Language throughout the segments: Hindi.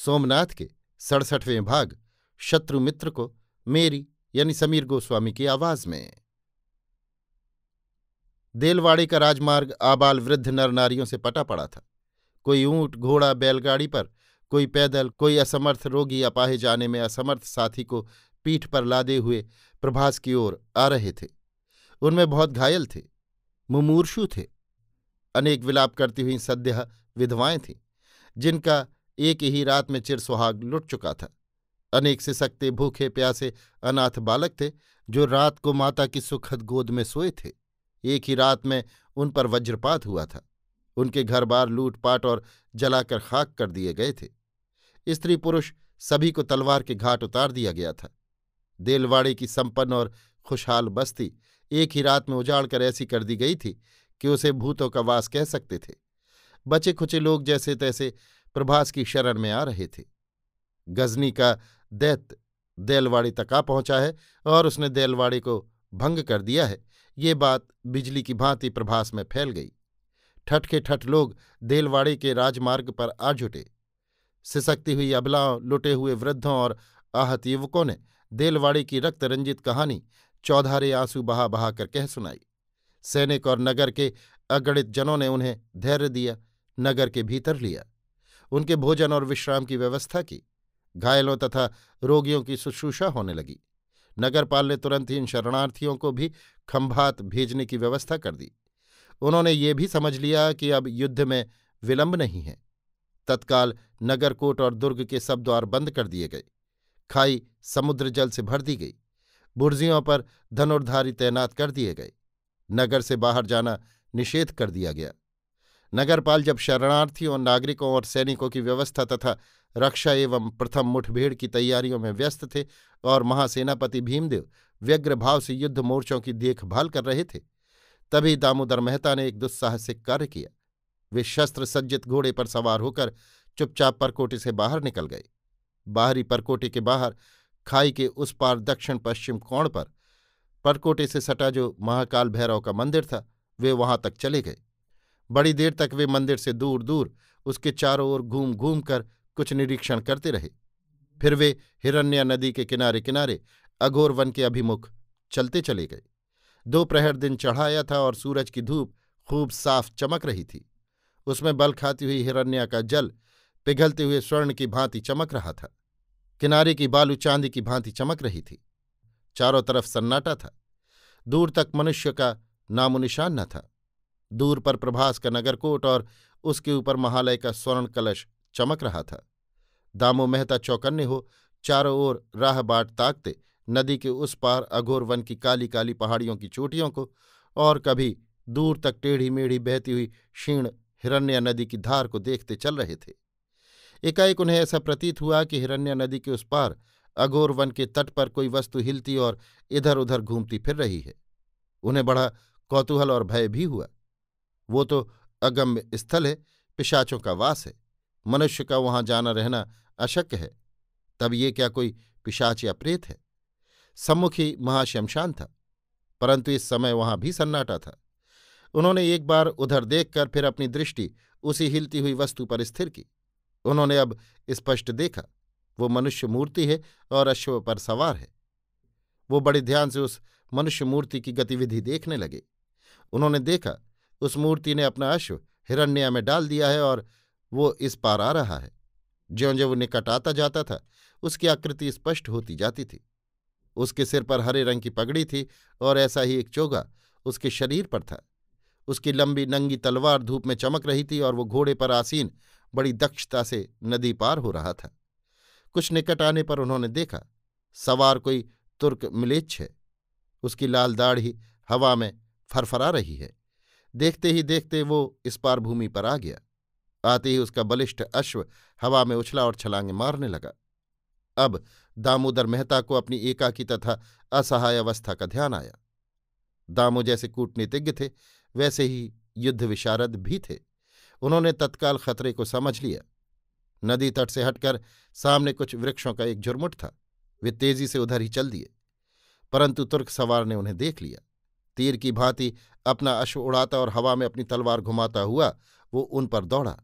सोमनाथ के सड़सठवें भाग शत्रुमित्र को मेरी यानी समीर गोस्वामी की आवाज में देलवाड़े का राजमार्ग आबाल वृद्ध नर नारियों से पटा पड़ा था कोई ऊंट घोड़ा बैलगाड़ी पर कोई पैदल कोई असमर्थ रोगी अपाहे जाने में असमर्थ साथी को पीठ पर लादे हुए प्रभास की ओर आ रहे थे उनमें बहुत घायल थे मुमूर्षु थे अनेक विलाप करती हुई सद्य विधवाएं थीं जिनका एक ही रात में चिर सुहाग लुट चुका था अनेक से सकते भूखे प्यासे अनाथ बालक थे जो रात को माता की सुखद गोद में सोए थे एक ही रात में उन पर वज्रपात हुआ था उनके घर बार लूटपाट और जलाकर खाक कर दिए गए थे स्त्री पुरुष सभी को तलवार के घाट उतार दिया गया था देलवाड़े की संपन्न और खुशहाल बस्ती एक ही रात में उजाड़ कर ऐसी कर दी गई थी कि उसे भूतों का वास कह सकते थे बचे खुचे लोग जैसे तैसे प्रभास की शरण में आ रहे थे गजनी का दैत दैलवाड़ी तक आ पहुंचा है और उसने दैलवाड़ी को भंग कर दिया है ये बात बिजली की भांति प्रभास में फैल गई ठट के ठट लोग देलवाड़े के राजमार्ग पर आ जुटे सिसकती हुई अबलाओं लुटे हुए वृद्धों और आहत युवकों ने देलवाड़ी की रक्त रंजित कहानी चौधारे आंसू बहा बहा कर कह सुनाई सैनिक और नगर के अगणित जनों ने उन्हें धैर्य दिया नगर के भीतर लिया उनके भोजन और विश्राम की व्यवस्था की घायलों तथा रोगियों की शुश्रूषा होने लगी नगरपाल ने तुरंत ही इन शरणार्थियों को भी खंभात भेजने की व्यवस्था कर दी उन्होंने ये भी समझ लिया कि अब युद्ध में विलंब नहीं है तत्काल नगरकोट और दुर्ग के सब द्वार बंद कर दिए गए खाई समुद्र जल से भर दी गई बुर्जियों पर धनुर्धारी तैनात कर दिए गए नगर से बाहर जाना निषेध कर दिया गया नगरपाल जब शरणार्थियों नागरिकों और सैनिकों की व्यवस्था तथा रक्षा एवं प्रथम मुठभेड़ की तैयारियों में व्यस्त थे और महासेनापति भीमदेव व्यग्र भाव से युद्ध मोर्चों की देखभाल कर रहे थे तभी दामोदर मेहता ने एक दुस्साहसिक कार्य किया वे शस्त्र सज्जित घोड़े पर सवार होकर चुपचाप परकोटे से बाहर निकल गए बाहरी परकोटे के बाहर खाई के उस पार दक्षिण पश्चिम कोण पर परकोटे से सटा जो महाकाल भैरव का मंदिर था वे वहां तक चले गए बड़ी देर तक वे मंदिर से दूर दूर उसके चारों ओर घूम घूम कर कुछ निरीक्षण करते रहे फिर वे हिरण्या नदी के किनारे किनारे अघोर वन के अभिमुख चलते चले गए दो प्रहर दिन चढ़ाया था और सूरज की धूप खूब साफ चमक रही थी उसमें बल खाती हुई हिरण्या का जल पिघलते हुए स्वर्ण की भांति चमक रहा था किनारे की बालू चांदी की भांति चमक रही थी चारों तरफ सन्नाटा था दूर तक मनुष्य का नामोनिशान न था दूर पर प्रभास का नगरकोट और उसके ऊपर महालय का स्वर्ण कलश चमक रहा था दामो मेहता चौकन्ने हो चारों ओर राह बाट ताकते नदी के उस पार अघोर वन की काली काली पहाड़ियों की चोटियों को और कभी दूर तक टेढ़ी मेढ़ी बहती हुई क्षीण हिरण्या नदी की धार को देखते चल रहे थे एकाएक उन्हें ऐसा प्रतीत हुआ कि हिरण्या नदी के उस पार अघोर वन के तट पर कोई वस्तु हिलती और इधर उधर घूमती फिर रही है उन्हें बड़ा कौतूहल और भय भी हुआ वो तो अगम्य स्थल है पिशाचों का वास है मनुष्य का वहां जाना रहना अशक्य है तब ये क्या कोई पिशाच या प्रेत है सम्मुखी महाशमशान था परंतु इस समय वहां भी सन्नाटा था उन्होंने एक बार उधर देखकर फिर अपनी दृष्टि उसी हिलती हुई वस्तु पर स्थिर की उन्होंने अब स्पष्ट देखा वो मनुष्य मूर्ति है और अश्व पर सवार है वो बड़े ध्यान से उस मनुष्य मूर्ति की गतिविधि देखने लगे उन्होंने देखा उस मूर्ति ने अपना अश्व हिरण्या में डाल दिया है और वो इस पार आ रहा है ज्यो ज्यो वो निकट आता जाता था उसकी आकृति स्पष्ट होती जाती थी उसके सिर पर हरे रंग की पगड़ी थी और ऐसा ही एक चोगा उसके शरीर पर था उसकी लंबी नंगी तलवार धूप में चमक रही थी और वो घोड़े पर आसीन बड़ी दक्षता से नदी पार हो रहा था कुछ निकट आने पर उन्होंने देखा सवार कोई तुर्क मिलेच्छ है उसकी लाल दाढ़ी हवा में फरफरा रही है देखते ही देखते वो इस पार भूमि पर आ गया आते ही उसका बलिष्ठ अश्व हवा में उछला और छलांगे मारने लगा अब दामोदर मेहता को अपनी एकाकी तथा असहाय अवस्था का ध्यान आया दामो जैसे कूटनीतिज्ञ थे वैसे ही युद्ध विशारद भी थे उन्होंने तत्काल खतरे को समझ लिया नदी तट से हटकर सामने कुछ वृक्षों का एक झुरमुट था वे तेजी से उधर ही चल दिए परंतु तुर्क सवार ने उन्हें देख लिया तीर की भांति अपना अश्व उड़ाता और हवा में अपनी तलवार घुमाता हुआ वो उन पर दौड़ा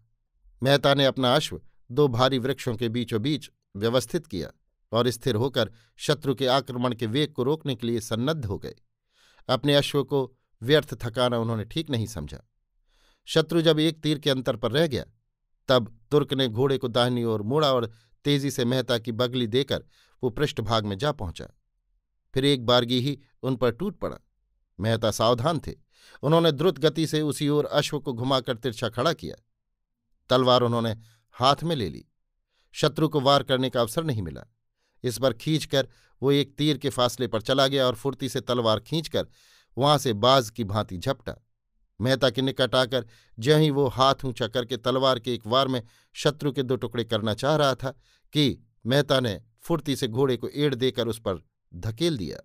मेहता ने अपना अश्व दो भारी वृक्षों के बीचों बीच व्यवस्थित किया और स्थिर होकर शत्रु के आक्रमण के वेग को रोकने के लिए सन्नद्ध हो गए अपने अश्व को व्यर्थ थकाना उन्होंने ठीक नहीं समझा शत्रु जब एक तीर के अंतर पर रह गया तब तुर्क ने घोड़े को दाहिनी ओर मोड़ा और तेजी से मेहता की बगली देकर वो पृष्ठभाग में जा पहुंचा फिर एक बारगी ही उन पर टूट पड़ा मेहता सावधान थे उन्होंने द्रुत गति से उसी ओर अश्व को घुमाकर तिरछा खड़ा किया तलवार उन्होंने हाथ में ले ली शत्रु को वार करने का अवसर नहीं मिला इस बार खींचकर वो एक तीर के फासले पर चला गया और फुर्ती से तलवार खींचकर वहां से बाज की भांति झपटा मेहता के निकट आकर ज्यों ही वो हाथ ऊंचा करके तलवार के एक वार में शत्रु के दो टुकड़े करना चाह रहा था कि मेहता ने फुर्ती से घोड़े को एड़ देकर उस पर धकेल दिया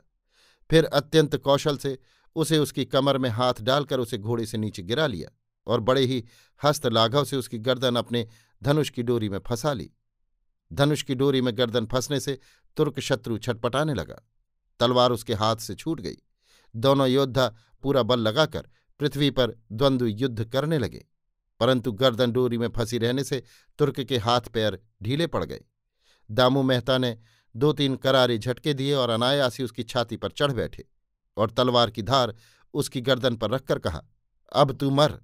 फिर अत्यंत कौशल से उसे उसकी कमर में हाथ डालकर उसे घोड़े से नीचे गिरा लिया और बड़े ही हस्त लाघव से उसकी गर्दन अपने धनुष की डोरी में फंसा ली धनुष की डोरी में गर्दन फंसने से तुर्क शत्रु छटपटाने लगा तलवार उसके हाथ से छूट गई दोनों योद्धा पूरा बल लगाकर पृथ्वी पर द्वंद्व युद्ध करने लगे परंतु गर्दन डोरी में फंसी रहने से तुर्क के हाथ पैर ढीले पड़ गए दामू मेहता ने दो तीन करारे झटके दिए और अनायासी उसकी छाती पर चढ़ बैठे और तलवार की धार उसकी गर्दन पर रखकर कहा अब तू मर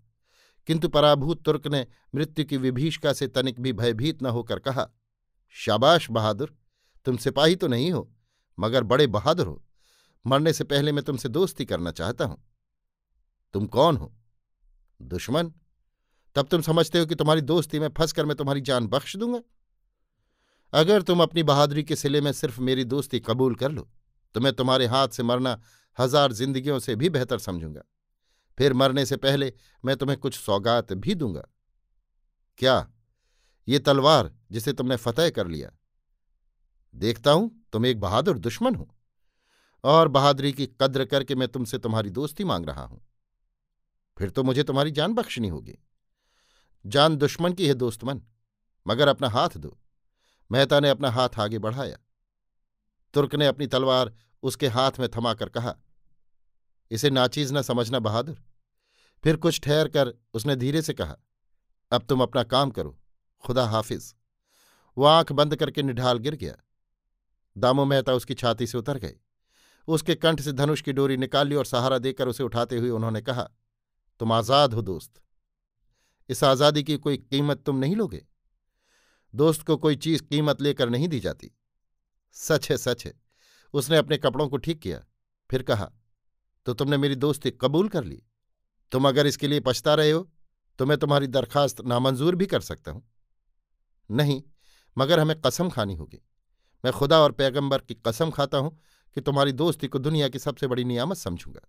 किंतु पराभूत तुर्क ने मृत्यु की विभीषिका से तनिक भी भयभीत न होकर कहा शाबाश बहादुर तुम सिपाही तो नहीं हो मगर बड़े बहादुर हो मरने से पहले मैं तुमसे दोस्ती करना चाहता हूं तुम कौन हो दुश्मन तब तुम समझते हो कि तुम्हारी दोस्ती में फंसकर मैं तुम्हारी जान बख्श दूंगा अगर तुम अपनी बहादुरी के सिले में सिर्फ मेरी दोस्ती कबूल कर लो तो मैं तुम्हारे हाथ से मरना हजार जिंदगियों से भी बेहतर समझूंगा फिर मरने से पहले मैं तुम्हें कुछ सौगात भी दूंगा क्या ये तलवार जिसे तुमने फतेह कर लिया देखता हूं तुम एक बहादुर दुश्मन हो और बहादुरी की कद्र करके मैं तुमसे तुम्हारी दोस्ती मांग रहा हूं फिर तो मुझे तुम्हारी जान बख्शनी होगी जान दुश्मन की है दोस्तमन मगर अपना हाथ दो मेहता ने अपना हाथ आगे बढ़ाया तुर्क ने अपनी तलवार उसके हाथ में थमाकर कहा इसे नाचीज न समझना बहादुर फिर कुछ ठहर कर उसने धीरे से कहा अब तुम अपना काम करो खुदा हाफिज वह आंख बंद करके निढाल गिर गया दामो मेहता उसकी छाती से उतर गए उसके कंठ से धनुष की डोरी निकाल ली और सहारा देकर उसे उठाते हुए उन्होंने कहा तुम आज़ाद हो दोस्त इस आज़ादी की कोई कीमत तुम नहीं लोगे दोस्त को कोई चीज़ कीमत लेकर नहीं दी जाती सच है सच है उसने अपने कपड़ों को ठीक किया फिर कहा तो तुमने मेरी दोस्ती कबूल कर ली तुम अगर इसके लिए पछता रहे हो तो मैं तुम्हारी दरखास्त नामंजूर भी कर सकता हूं नहीं मगर हमें कसम खानी होगी मैं खुदा और पैगंबर की कसम खाता हूं कि तुम्हारी दोस्ती को दुनिया की सबसे बड़ी नियामत समझूंगा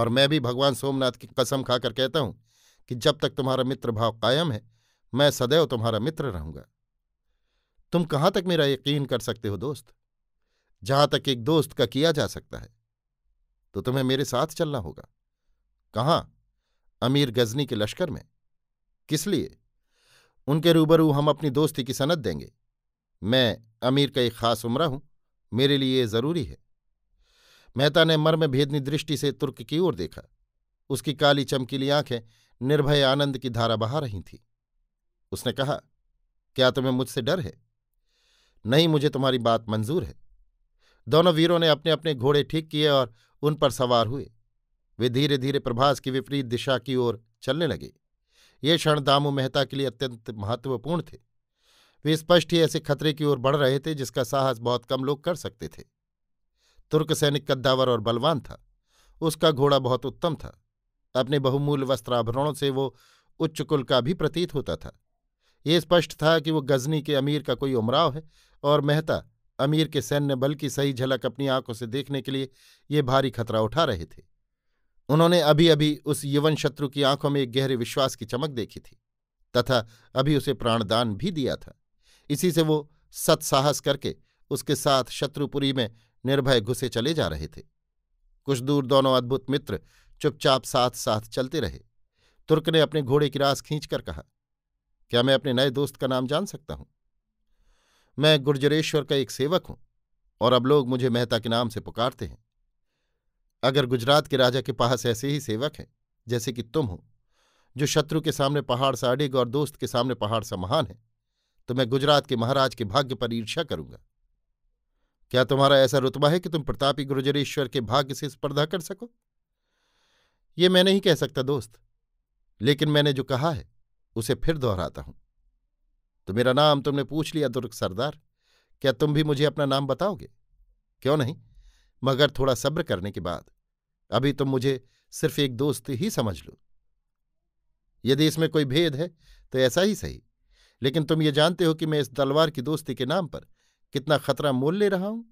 और मैं भी भगवान सोमनाथ की कसम खाकर कहता हूं कि जब तक तुम्हारा मित्र भाव कायम है मैं सदैव तुम्हारा मित्र रहूंगा तुम कहां तक मेरा यकीन कर सकते हो दोस्त जहां तक एक दोस्त का किया जा सकता है तो तुम्हें मेरे साथ चलना होगा कहाँ अमीर गजनी के लश्कर में किस लिए उनके रूबरू हम अपनी दोस्ती की सनत देंगे मैं अमीर का एक खास उम्र हूं मेरे लिए ये जरूरी है मेहता ने मर्म भेदनी दृष्टि से तुर्क की ओर देखा उसकी काली चमकीली आंखें निर्भय आनंद की धारा बहा रही थी उसने कहा क्या तुम्हें मुझसे डर है नहीं मुझे तुम्हारी बात मंजूर है दोनों वीरों ने अपने अपने घोड़े ठीक किए और उन पर सवार हुए वे धीरे धीरे प्रभास की विपरीत दिशा की ओर चलने लगे ये क्षण दामू मेहता के लिए अत्यंत महत्वपूर्ण थे वे स्पष्ट ही ऐसे खतरे की ओर बढ़ रहे थे जिसका साहस बहुत कम लोग कर सकते थे तुर्क सैनिक कद्दावर और बलवान था उसका घोड़ा बहुत उत्तम था अपने बहुमूल्य वस्त्राभरणों से वो उच्च कुल का भी प्रतीत होता था ये स्पष्ट था कि वो गजनी के अमीर का कोई उमराव है और मेहता अमीर के सैन्य बल की सही झलक अपनी आंखों से देखने के लिए ये भारी खतरा उठा रहे थे उन्होंने अभी अभी उस यवन शत्रु की आंखों में एक गहरे विश्वास की चमक देखी थी तथा अभी उसे प्राणदान भी दिया था इसी से वो सत्साहस करके उसके साथ शत्रुपुरी में निर्भय घुसे चले जा रहे थे कुछ दूर दोनों अद्भुत मित्र चुपचाप साथ साथ चलते रहे तुर्क ने अपने घोड़े की रास खींचकर कहा क्या मैं अपने नए दोस्त का नाम जान सकता हूं मैं गुर्जरेश्वर का एक सेवक हूं और अब लोग मुझे मेहता के नाम से पुकारते हैं अगर गुजरात के राजा के पास ऐसे ही सेवक हैं जैसे कि तुम हो जो शत्रु के सामने पहाड़ सा अडिग और दोस्त के सामने पहाड़ सा महान है तो मैं गुजरात के महाराज के भाग्य पर ईर्ष्या करूंगा क्या तुम्हारा ऐसा रुतबा है कि तुम प्रतापी गुर्जरेश्वर के भाग्य से स्पर्धा कर सको ये मैं नहीं कह सकता दोस्त लेकिन मैंने जो कहा है उसे फिर दोहराता हूं तो मेरा नाम तुमने पूछ लिया दुर्ग सरदार क्या तुम भी मुझे अपना नाम बताओगे क्यों नहीं मगर थोड़ा सब्र करने के बाद अभी तुम मुझे सिर्फ एक दोस्त ही समझ लो यदि इसमें कोई भेद है तो ऐसा ही सही लेकिन तुम ये जानते हो कि मैं इस तलवार की दोस्ती के नाम पर कितना खतरा मोल ले रहा हूं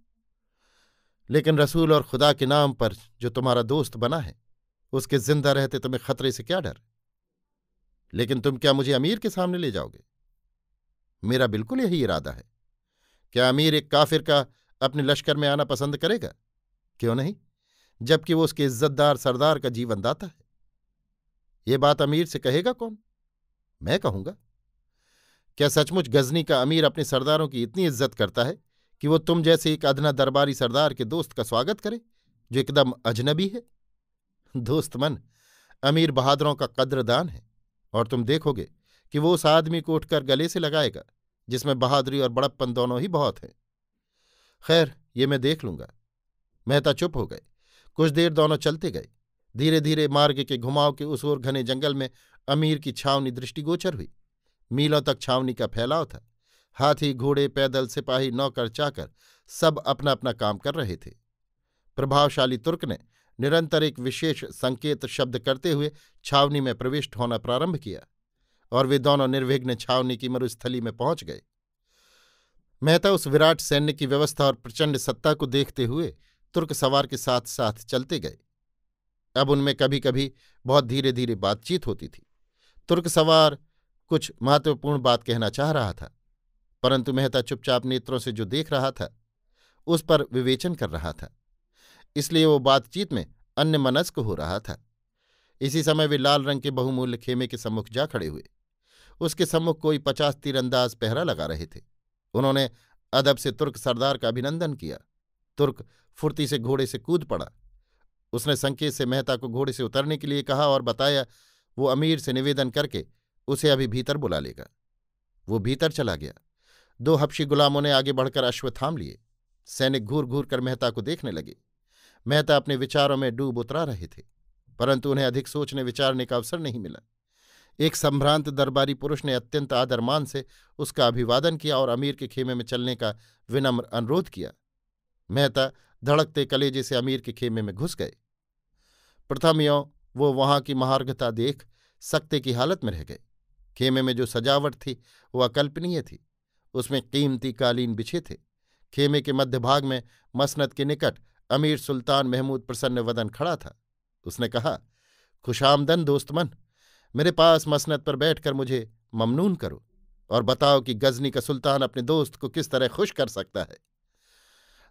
लेकिन रसूल और खुदा के नाम पर जो तुम्हारा दोस्त बना है उसके जिंदा रहते तुम्हें खतरे से क्या डर लेकिन तुम क्या मुझे अमीर के सामने ले जाओगे मेरा बिल्कुल यही इरादा है क्या अमीर एक काफिर का अपने लश्कर में आना पसंद करेगा क्यों नहीं जबकि वो उसके इज्जतदार सरदार का जीवन दाता है ये बात अमीर से कहेगा कौन मैं कहूंगा क्या सचमुच गजनी का अमीर अपने सरदारों की इतनी इज्जत करता है कि वो तुम जैसे एक अधना दरबारी सरदार के दोस्त का स्वागत करे जो एकदम अजनबी है दोस्त मन अमीर बहादुरों का कद्रदान है और तुम देखोगे कि वो उस आदमी को उठकर गले से लगाएगा जिसमें बहादुरी और बड़प्पन दोनों ही बहुत हैं खैर ये मैं देख लूंगा मेहता चुप हो गए कुछ देर दोनों चलते गए धीरे धीरे मार्ग के घुमाव के उस ओर घने जंगल में अमीर की छावनी दृष्टिगोचर हुई मीलों तक छावनी का फैलाव था हाथी घोड़े पैदल सिपाही नौकर चाकर सब अपना अपना काम कर रहे थे प्रभावशाली तुर्क ने निरंतर एक विशेष संकेत शब्द करते हुए छावनी में प्रविष्ट होना प्रारंभ किया और वे दोनों निर्विघ्न छावनी की मरुस्थली में पहुंच गए मेहता उस विराट सैन्य की व्यवस्था और प्रचंड सत्ता को देखते हुए तुर्क सवार के साथ साथ चलते गए अब उनमें कभी कभी बहुत धीरे धीरे बातचीत होती थी तुर्क सवार कुछ महत्वपूर्ण बात कहना चाह रहा था परंतु मेहता चुपचाप नेत्रों से जो देख रहा था उस पर विवेचन कर रहा था इसलिए वो बातचीत में अन्य मनस्क हो रहा था इसी समय वे लाल रंग के बहुमूल्य खेमे के सम्मुख जा खड़े हुए उसके सम्मुख कोई पचास तीरंदाज पहरा लगा रहे थे उन्होंने अदब से तुर्क सरदार का अभिनंदन किया तुर्क फुर्ती से घोड़े से कूद पड़ा उसने संकेत से मेहता को घोड़े से उतरने के लिए कहा और बताया वो अमीर से निवेदन करके उसे अभी भीतर बुला लेगा वो भीतर चला गया दो हफ्शी गुलामों ने आगे बढ़कर अश्व थाम लिए सैनिक घूर घूर कर मेहता को देखने लगे मेहता अपने विचारों में डूब उतरा रहे थे परंतु उन्हें अधिक सोचने विचारने का अवसर नहीं मिला एक संभ्रांत दरबारी पुरुष ने अत्यंत आदरमान से उसका अभिवादन किया और अमीर के खेमे में चलने का विनम्र अनुरोध किया मेहता धड़कते कलेजे से अमीर के खेमे में घुस गए प्रथम यों वो वहां की महार्घता देख सकते की हालत में रह गए खेमे में जो सजावट थी वो अकल्पनीय थी उसमें कीमती कालीन बिछे थे खेमे के मध्य भाग में मसनत के निकट अमीर सुल्तान महमूद प्रसन्न वदन खड़ा था उसने कहा खुशामदन दोस्तमन मेरे पास मसनत पर बैठकर मुझे ममनून करो और बताओ कि गजनी का सुल्तान अपने दोस्त को किस तरह खुश कर सकता है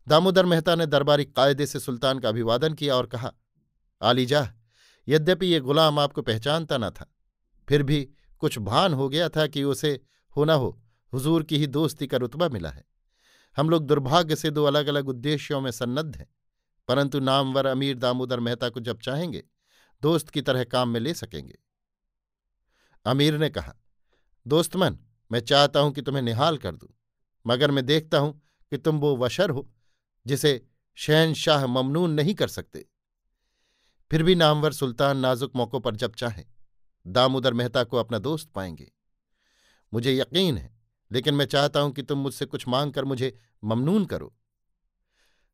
दामोदर मेहता ने दरबारी कायदे से सुल्तान का अभिवादन किया और कहा आलीजाह यद्यपि ये गुलाम आपको पहचानता न था फिर भी कुछ भान हो गया था कि उसे हो ना हो हुजूर की ही दोस्ती का रुतबा मिला है हम लोग दुर्भाग्य से दो अलग अलग उद्देश्यों में सन्नद्ध हैं परंतु नामवर अमीर दामोदर मेहता को जब चाहेंगे दोस्त की तरह काम में ले सकेंगे अमीर ने कहा दोस्तमन मैं चाहता हूं कि तुम्हें निहाल कर दूं मगर मैं देखता हूं कि तुम वो वशर हो जिसे शहनशाह ममनून नहीं कर सकते फिर भी नामवर सुल्तान नाजुक मौक़ों पर जब चाहें दामोदर मेहता को अपना दोस्त पाएंगे मुझे यकीन है लेकिन मैं चाहता हूं कि तुम मुझसे कुछ मांग कर मुझे ममनून करो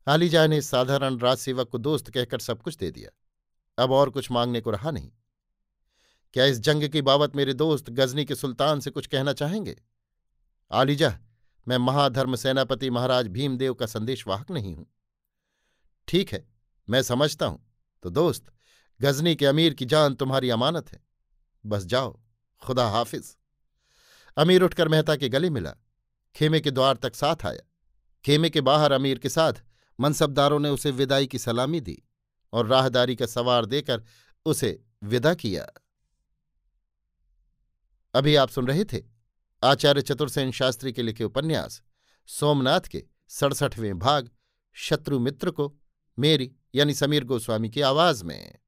आलीजा ने साधारण राजसेवक को दोस्त कहकर सब कुछ दे दिया अब और कुछ मांगने को रहा नहीं क्या इस जंग की बाबत मेरे दोस्त गजनी के सुल्तान से कुछ कहना चाहेंगे आलीजा मैं महाधर्म सेनापति महाराज भीमदेव का संदेशवाहक नहीं हूं ठीक है मैं समझता हूं तो दोस्त गजनी के अमीर की जान तुम्हारी अमानत है बस जाओ खुदा हाफिज अमीर उठकर मेहता के गले मिला खेमे के द्वार तक साथ आया खेमे के बाहर अमीर के साथ मनसबदारों ने उसे विदाई की सलामी दी और राहदारी का सवार देकर उसे विदा किया अभी आप सुन रहे थे आचार्य चतुर्सेन शास्त्री के लिखे उपन्यास सोमनाथ के सड़सठवें भाग शत्रुमित्र को मेरी यानी समीर गोस्वामी की आवाज में